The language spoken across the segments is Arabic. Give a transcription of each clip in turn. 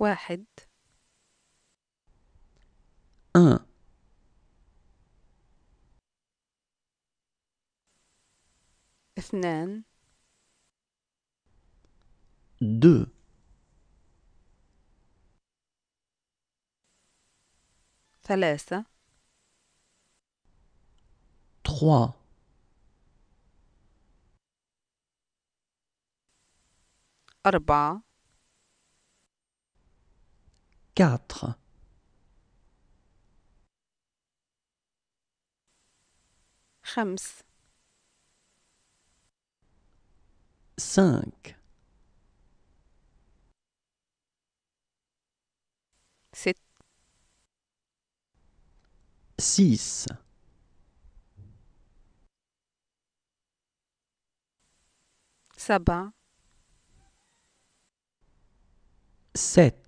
واحد أن اثنان دو ثلاثة تخوا أربعة 4. 5 5. 7. 6. 7.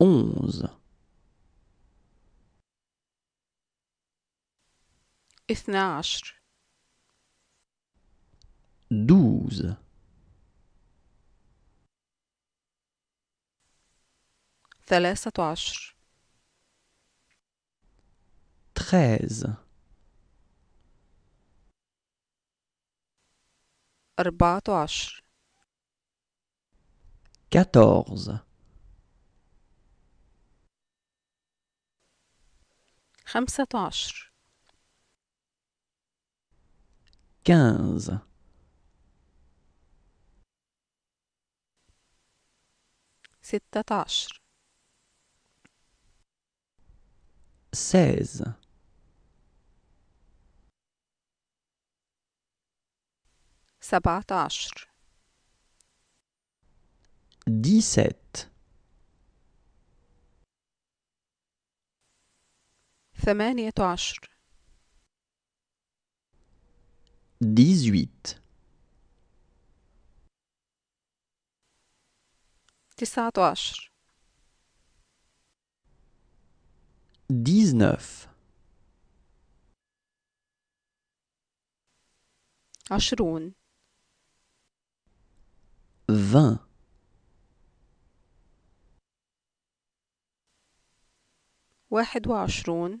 11 اثنا عشر douze, ثلاثة عشر treize, أربعة عشر كاتورز خمسة عشر كنز ستة عشر سيز سبعة عشر dix ثمانية عشر تسعة عشر عشرون واحد وعشرون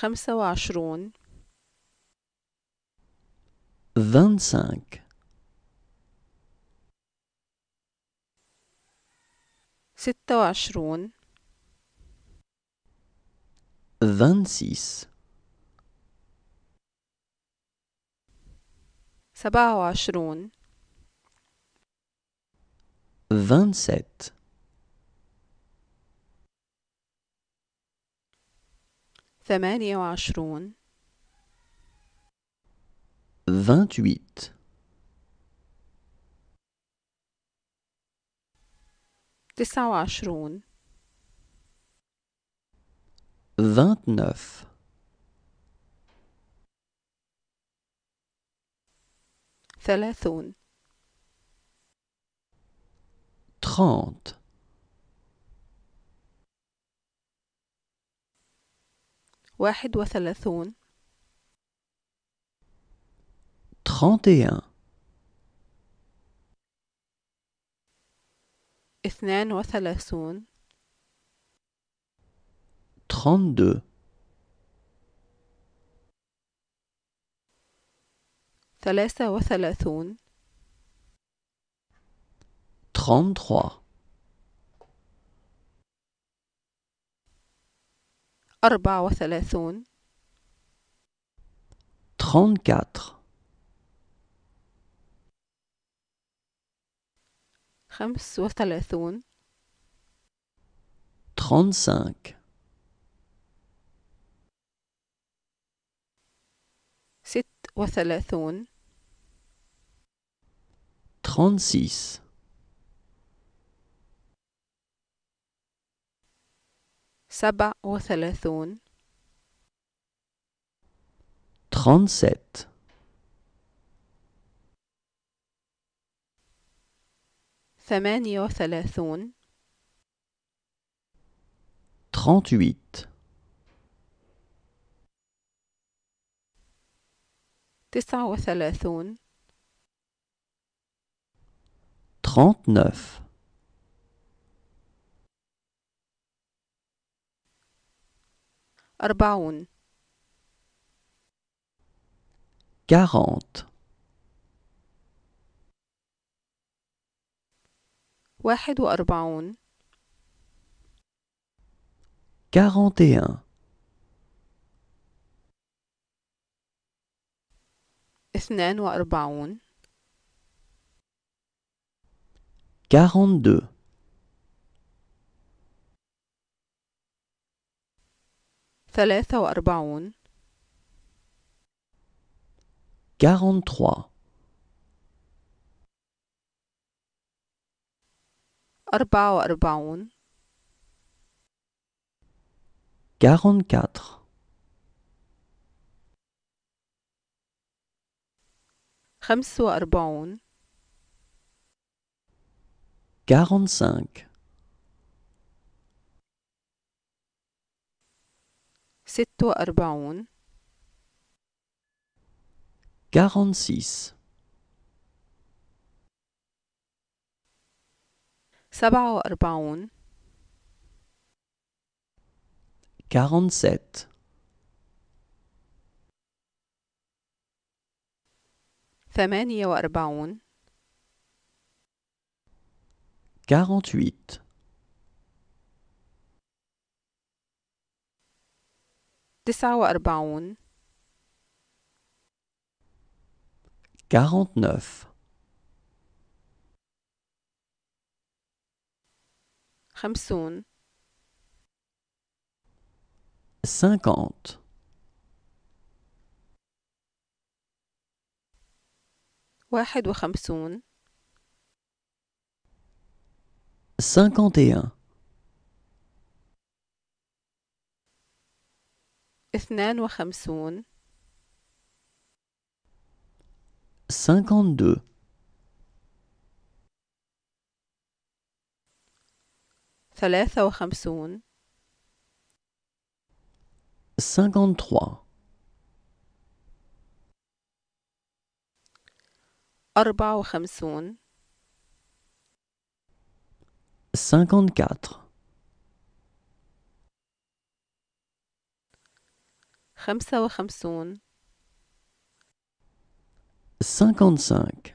خمسة وعشرون vingt-cinq, ستة وعشرون vingt-six, سبعة وعشرون vingt-sept, ثمانية وعشرون 28 تسعة وعشرون 29 ثلاثون 30 واحد وثلاثون trente اثنان وثلاثون trente ثلاثة وثلاثون trente أربعة وثلاثون 34, خمس وثلاثون 35, ست وثلاثون 36, سبع وثلاثون 37 ثمانية وثلاثون 38 تسعة وثلاثون 39 أربعون. واحد وأربعون. اثنان وأربعون. 42 ثلاثة وأربعون 43 أربعة وأربعون 44 خمس وأربعون 45 ستة وأربعون 46 سبعة وأربعون 47 ثمانية وأربعون 48 تسعة وأربعون 49 خمسون 50 واحد وخمسون 51 اثنان وخمسون 52 ثلاثة وخمسون 53 أربعة وخمسون 54 Khamsaw Khamsoun 55.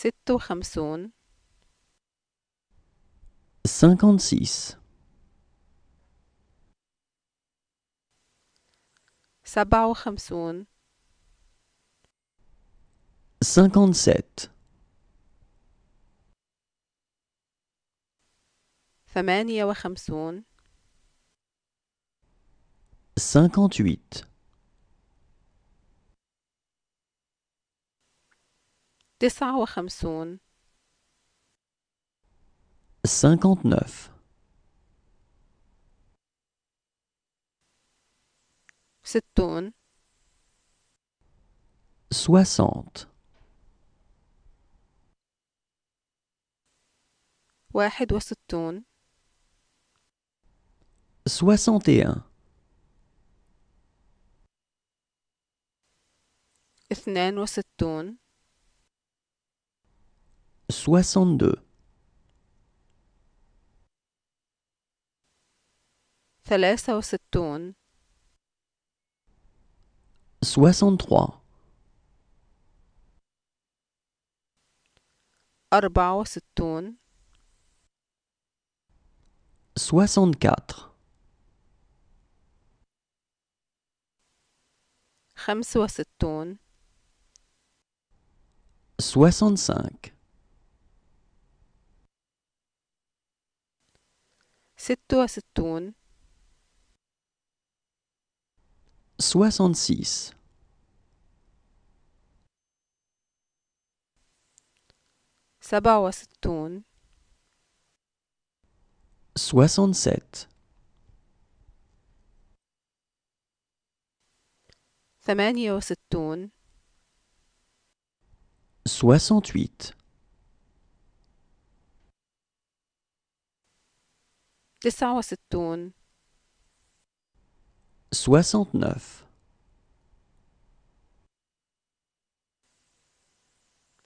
Seto Khamsoun 56. Sabaw Khamsoun 57. ثمانية وخمسون cinquante-huit, تسعة وخمسون cinquante-neuf, ستون واحد وستون 61 62 63 64 65 65. 66 66. 67 67. ثمانية وستون 68 تسعة وستون 69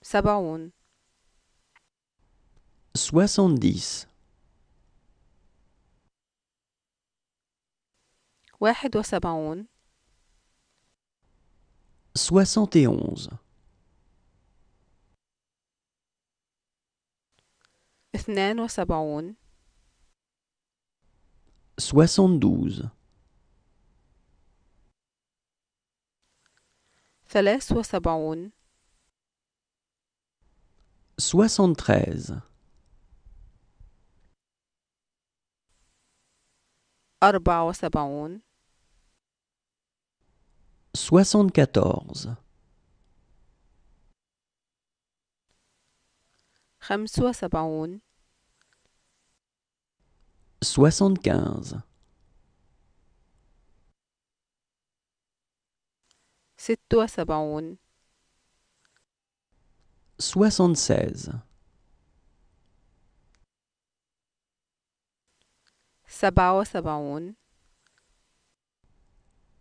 سبعون 70 واحد وسبعون 71 72 73 74 74 75 76 76 76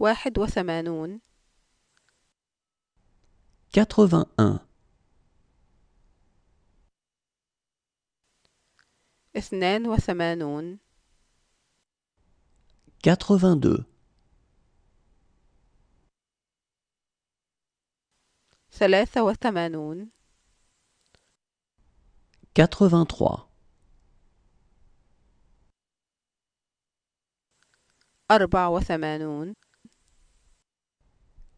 واحد وثمانون 81 اثنان وثمانون 82 ثلاثة وثمانون 83 أربع وثمانون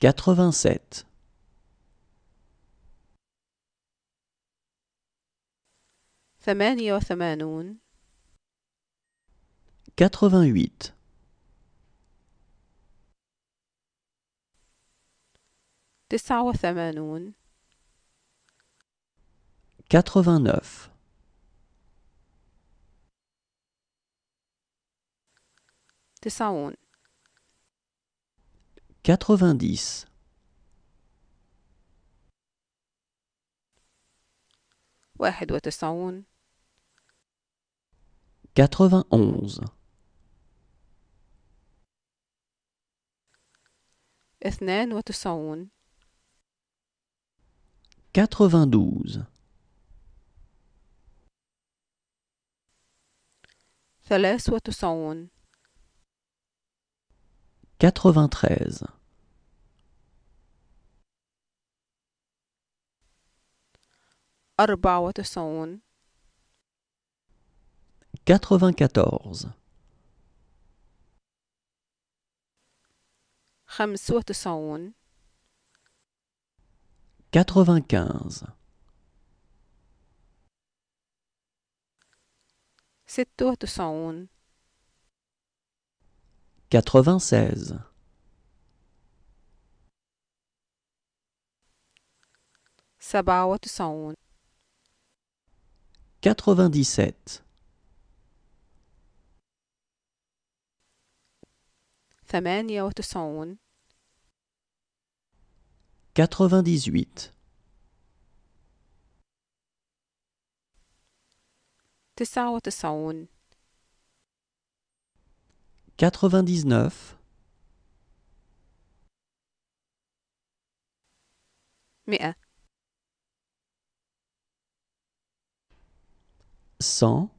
87 88 89 89 89 90 91 92 93 94 95 96 97 97 98 99 100 100